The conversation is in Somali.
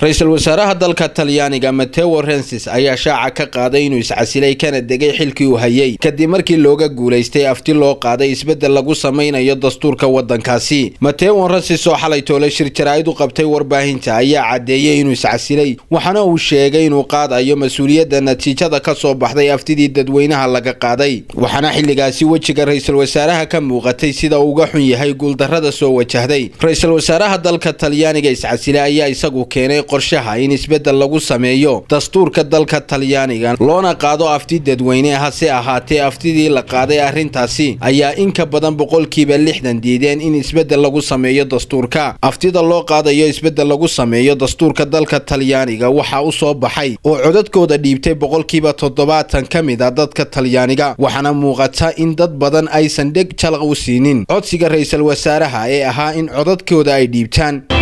ra-iisul wasaaraha dalka talyaaniga mateo rensis ayaa shaaca ka qaaday inuu iscasilay kana degay xilkii uu hayay kadib markii looga guulaystay afti loo qaaday isbeddel lagu samaynayo dastuurka waddankaasi mateo rensis oo xalay toole shir jaraa'id u qabtay warbaahinta ayaa caddeeyey inuu iscasilay waxaana uu sheegay inuu qaadayo mas-uuliyadda natiijada ka soo baxday aftidii dadweynaha laga qaaday waxaana xilligaasi wejiga ra-iisul wasaaraha ka muuqatay sida uu uga xun yahay guuldarrada soo wajahday ra-iisul wasaaraha dalka talyaaniga iscasilay ayaa isagu keenay qorshaha in isbeddel lagu sameeyo dastuurka dalka talyaaniga loona qaado afti dadweyne hase ahaatee aftidii la qaaday arrintaasi ayaa in ka badan boqolkiiba lixdan diideen in isbeddel lagu sameeyo dastuurka aftida loo qaadayo isbeddel lagu sameeyo dastuurka dalka talyaaniga waxaa u soo baxay oo codadkooda dhiibtay boqolkiiba toddobaatan ka mid a ah dadka talyaaniga waxaana muuqata in dad badan aysan dheg jalaq u siinin codsiga ra-iisul wasaaraha ee ahaa in codadkooda ay dhiibtaan